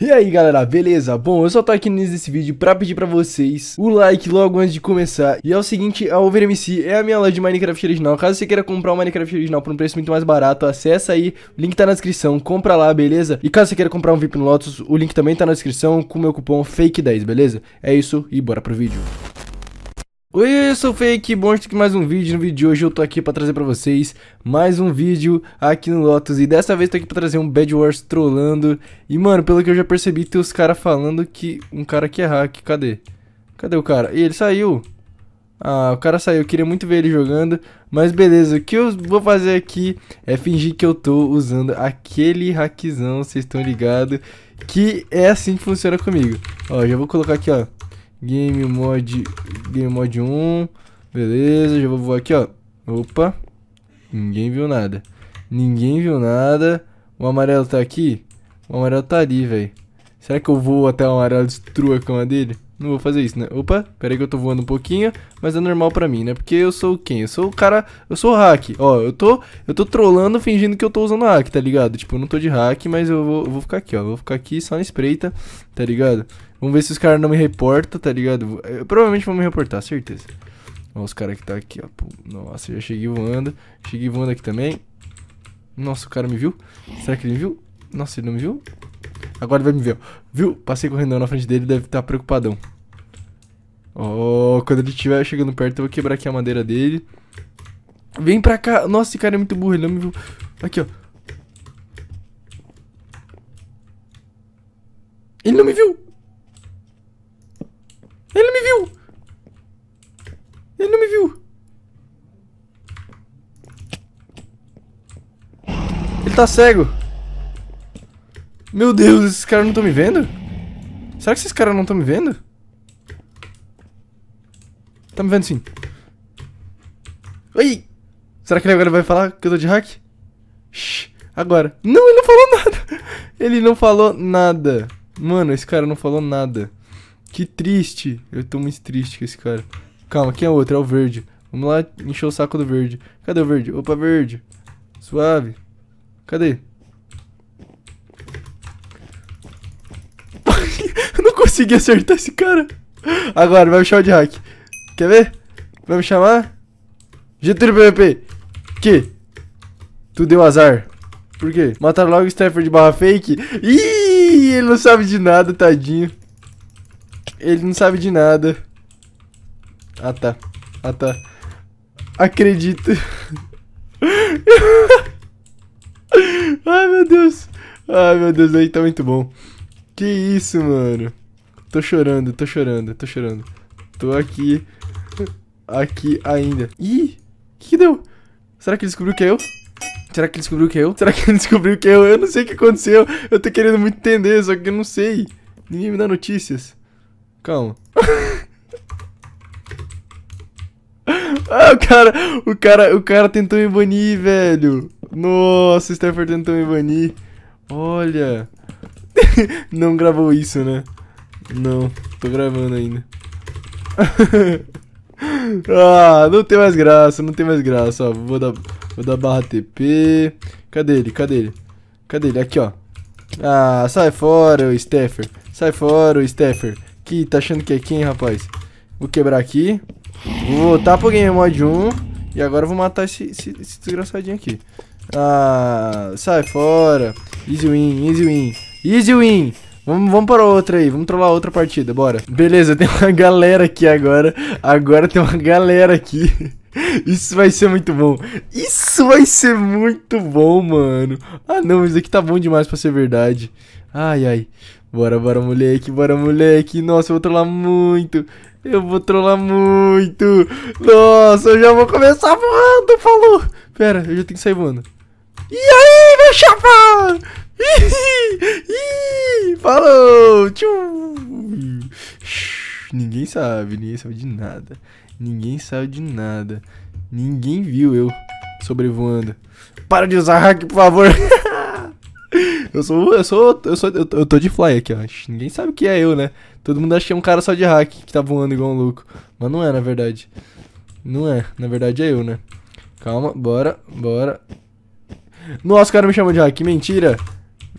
E aí galera, beleza? Bom, eu só tô aqui nesse vídeo pra pedir pra vocês o like logo antes de começar E é o seguinte, a OverMC é a minha loja de Minecraft original Caso você queira comprar o Minecraft original por um preço muito mais barato, acessa aí O link tá na descrição, compra lá, beleza? E caso você queira comprar um VIP no Lotus, o link também tá na descrição com o meu cupom FAKE10, beleza? É isso e bora pro vídeo Oi, eu sou o Fake, bom estar aqui mais um vídeo, no vídeo de hoje eu tô aqui pra trazer pra vocês mais um vídeo aqui no Lotus E dessa vez tô aqui pra trazer um Bad Wars trollando E mano, pelo que eu já percebi, tem os caras falando que um cara que é hack, cadê? Cadê o cara? E ele saiu Ah, o cara saiu, eu queria muito ver ele jogando Mas beleza, o que eu vou fazer aqui é fingir que eu tô usando aquele hackzão, vocês estão ligados Que é assim que funciona comigo Ó, já vou colocar aqui ó Game Mod, Game Mod 1. Beleza, já vou voar aqui, ó. Opa. Ninguém viu nada. Ninguém viu nada. O amarelo tá aqui? O amarelo tá ali, velho. Será que eu vou até o amarelo e destrua a cama dele? Não vou fazer isso, né? Opa, aí que eu tô voando um pouquinho, mas é normal pra mim, né? Porque eu sou quem? Eu sou o cara, eu sou o hack. Ó, eu tô, eu tô trollando fingindo que eu tô usando hack, tá ligado? Tipo, eu não tô de hack, mas eu vou, eu vou ficar aqui, ó. Eu vou ficar aqui só na espreita, tá ligado? Vamos ver se os caras não me reportam, tá ligado? Eu, é, provavelmente vão me reportar, certeza. Ó, os caras que tá aqui, ó. Pô, nossa, já cheguei voando. Cheguei voando aqui também. Nossa, o cara me viu? Será que ele me viu? Nossa, ele não me viu? Agora vai me ver, ó. Viu? Passei correndo na frente dele, deve estar tá preocupadão. Oh, quando ele estiver chegando perto, eu vou quebrar aqui a madeira dele. Vem pra cá. Nossa, esse cara é muito burro, ele não me viu. Aqui, ó. Ele não me viu. Ele não me viu. Ele não me viu. Ele tá cego. Meu Deus, esses caras não estão me vendo? Será que esses caras não estão me vendo? Tá me vendo sim. Oi! Será que ele agora vai falar que eu tô de hack? Shhh, agora. Não, ele não falou nada. Ele não falou nada. Mano, esse cara não falou nada. Que triste. Eu tô muito triste com esse cara. Calma, quem é o outro? É o verde. Vamos lá encher o saco do verde. Cadê o verde? Opa, verde. Suave. Cadê? consegui, eu não consegui acertar esse cara. Agora, vai me chamar de hack. Quer ver? Vai me chamar? Getúlio PVP. Que? Tu deu azar. Por quê? Mataram logo o Stafford barra fake. Ih, ele não sabe de nada, tadinho. Ele não sabe de nada. Ah, tá. Ah, tá. Acredito. Ai, meu Deus. Ai, meu Deus, aí tá muito bom. Que isso, mano? Tô chorando, tô chorando, tô chorando. Tô aqui. Aqui ainda. Ih! Que, que deu? Será que ele descobriu que é eu? Será que ele descobriu que é eu? Será que ele descobriu que é eu? Eu não sei o que aconteceu. Eu tô querendo muito entender, só que eu não sei. Ninguém me dá notícias. Calma. ah, o cara, o cara, o cara tentou me banir, velho. Nossa, o Stephen tentou me banir. Olha. não gravou isso, né? Não, tô gravando ainda. ah, não tem mais graça, não tem mais graça. Ó, vou dar, vou dar barra TP. Cadê ele? Cadê ele? Cadê ele? Aqui, ó. Ah, sai fora, o Staffer. Sai fora, o Staffer. Que tá achando que é quem, rapaz? Vou quebrar aqui. Vou voltar pro Game Mod 1. E agora vou matar esse, esse, esse desgraçadinho aqui. Ah, sai fora. Easy win, easy win. Easy win. Vamos, vamos para outra aí, vamos trollar outra partida, bora. Beleza, tem uma galera aqui agora. Agora tem uma galera aqui. Isso vai ser muito bom. Isso vai ser muito bom, mano. Ah, não, isso aqui tá bom demais pra ser verdade. Ai, ai. Bora, bora, moleque, bora, moleque. Nossa, eu vou trollar muito. Eu vou trollar muito. Nossa, eu já vou começar voando, falou. Pera, eu já tenho que sair voando. E aí, meu chapa? Falou! Tchum! Ninguém sabe, ninguém sabe de nada. Ninguém sabe de nada. Ninguém viu eu sobrevoando. Para de usar hack, por favor. eu sou, eu sou, eu sou, eu, eu tô de fly aqui, ó. Ninguém sabe o que é eu, né? Todo mundo acha que é um cara só de hack que tá voando igual um louco. Mas não é, na verdade. Não é, na verdade é eu, né? Calma, bora, bora. Nossa, o cara me chamou de hack. Mentira.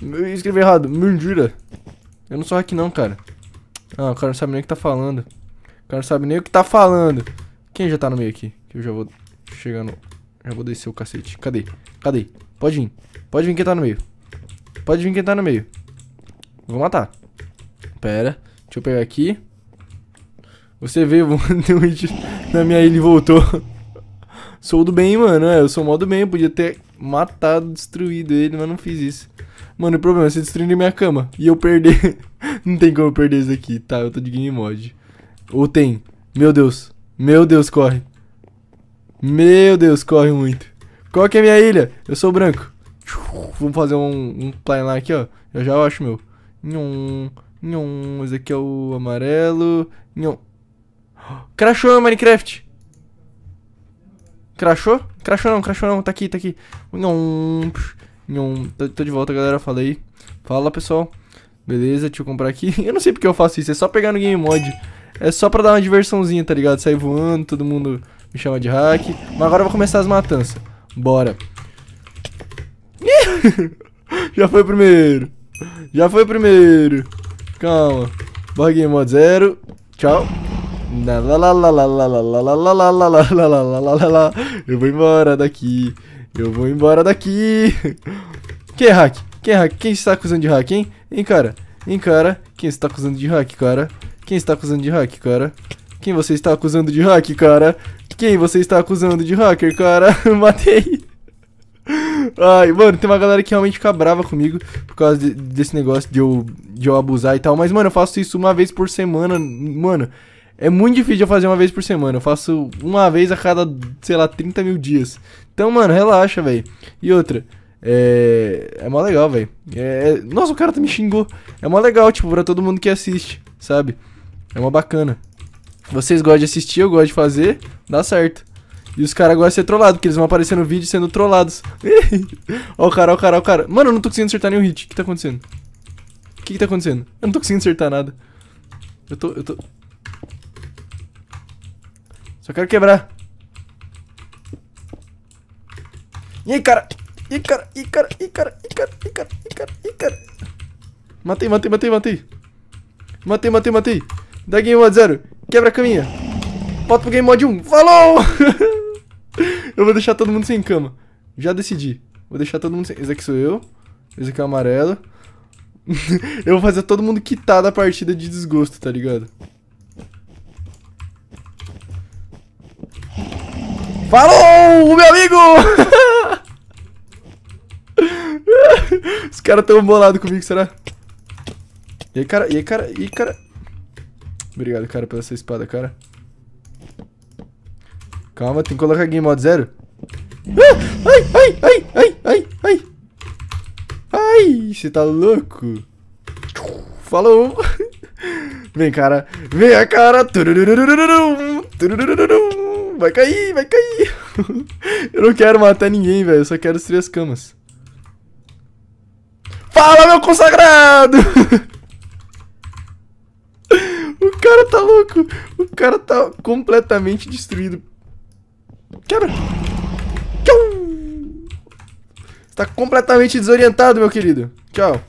Eu escrevi errado. Mentira. Eu não sou hack não, cara. Ah, o cara não sabe nem o que tá falando. O cara não sabe nem o que tá falando. Quem já tá no meio aqui? Que eu já vou chegando. Já vou descer o cacete. Cadê? Cadê? Pode vir. Pode vir quem tá no meio. Pode vir quem tá no meio. Vou matar. Pera. Deixa eu pegar aqui. Você veio, deu um hit na minha ilha e voltou. sou do bem, mano. É, eu sou mó do bem. Podia ter matado, destruído ele, mas não fiz isso. Mano, o problema é você destruir minha cama e eu perder. não tem como eu perder isso aqui. Tá, eu tô de game mod. Ou tem. Meu Deus. Meu Deus, corre. Meu Deus, corre muito. Qual que é a minha ilha? Eu sou branco. Vamos fazer um, um plan aqui, ó. Eu já acho meu. Nhum, nhum. Esse aqui é o amarelo. Nhum. Crashou meu Minecraft. Crashou? Crashou não, crashou não, tá aqui, tá aqui. Não, não, tô, tô de volta, galera, falei. Fala, pessoal. Beleza, deixa eu comprar aqui. Eu não sei porque eu faço isso, é só pegar no Game Mod. É só pra dar uma diversãozinha, tá ligado? Sair voando, todo mundo me chama de hack. Mas agora eu vou começar as matanças. Bora. Já foi o primeiro. Já foi o primeiro. Calma. Bora, Game Mod zero. Tchau. Eu vou embora daqui. Eu vou embora daqui. Quem é hack? Quem é hack? Quem está acusando de hack, hein? Hein, cara? Hein, cara? Quem está acusando de hack, cara? Quem está acusando de hack, cara? Quem você está acusando de hack, cara? Quem você está acusando de hacker, cara? Matei. Ai, mano, tem uma galera que realmente fica brava comigo por causa de, desse negócio de eu, de eu abusar e tal. Mas, mano, eu faço isso uma vez por semana, mano. É muito difícil eu fazer uma vez por semana. Eu faço uma vez a cada, sei lá, 30 mil dias. Então, mano, relaxa, velho. E outra, é. É mó legal, velho. É, é... Nossa, o cara tá me xingou. É mó legal, tipo, pra todo mundo que assiste, sabe? É mó bacana. Vocês gostam de assistir, eu gosto de fazer, dá certo. E os caras gostam de ser trollados, porque eles vão aparecer no vídeo sendo trollados. ó o cara, ó o cara, ó o cara. Mano, eu não tô conseguindo acertar nenhum hit. O que tá acontecendo? O que, que tá acontecendo? Eu não tô conseguindo acertar nada. Eu tô. Eu tô. Só quero quebrar. E aí, cara? Ih, cara, ih, cara, ih, cara, ih, cara, ih, cara, ih, cara, ih, cara. Matei, matei, matei, matei. Matei, matei, matei. Da Game mod 0. Quebra a caminha. Bota pro Game mod 1. Falou! eu vou deixar todo mundo sem cama. Já decidi. Vou deixar todo mundo sem... Esse aqui sou eu. Esse aqui é o amarelo. eu vou fazer todo mundo quitar da partida de desgosto, tá ligado? Falou, meu amigo! Os caras tão bolados comigo, será? E aí, cara, e aí, cara, e aí, cara... Obrigado, cara, pela sua espada, cara. Calma, tem que colocar aqui em modo zero. Ah, ai, ai, ai, ai, ai, ai. Ai, você tá louco? Falou. Vem, cara. Vem, cara. Tururururum. Tururururum. Vai cair, vai cair. eu não quero matar ninguém, velho. Eu só quero as três camas. Fala, meu consagrado! o cara tá louco. O cara tá completamente destruído. Quebra. Tchau. Você tá completamente desorientado, meu querido. Tchau.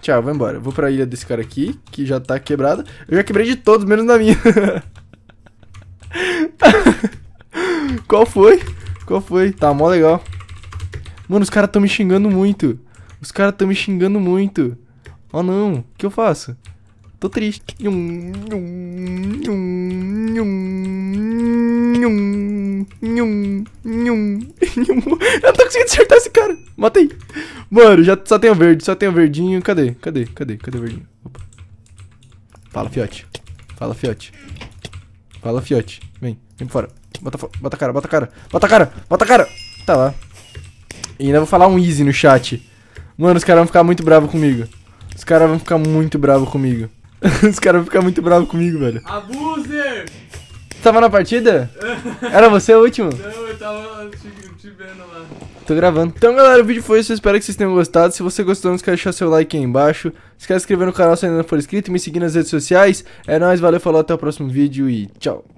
Tchau, vou embora. Vou pra ilha desse cara aqui, que já tá quebrada. Eu já quebrei de todos, menos na minha. Qual foi? Qual foi? Tá mó legal. Mano, os caras tão me xingando muito. Os caras tão me xingando muito. Oh não, o que eu faço? Tô triste. Eu tô conseguindo acertar esse cara. Matei. Mano, já só tem o verde, só tem o verdinho. Cadê? Cadê? Cadê? Cadê o verdinho? Opa. Fala, fiote. Fala, fiote. Fala, fiote. Vem. Vem fora. Bota, bota a cara, bota a cara. Bota a cara, bota a cara. Tá lá. E ainda vou falar um easy no chat. Mano, os caras vão ficar muito bravos comigo. Os caras vão ficar muito bravos comigo. os caras vão ficar muito bravos comigo, velho. Abuser! Tava na partida? Era você o último? Não, eu tava te, te vendo lá. Tô gravando. Então, galera, o vídeo foi isso. Eu espero que vocês tenham gostado. Se você gostou, não esquece de deixar seu like aí embaixo. Se quer se inscrever no canal se ainda não for inscrito. Me seguir nas redes sociais. É nóis, valeu, falou, até o próximo vídeo e tchau.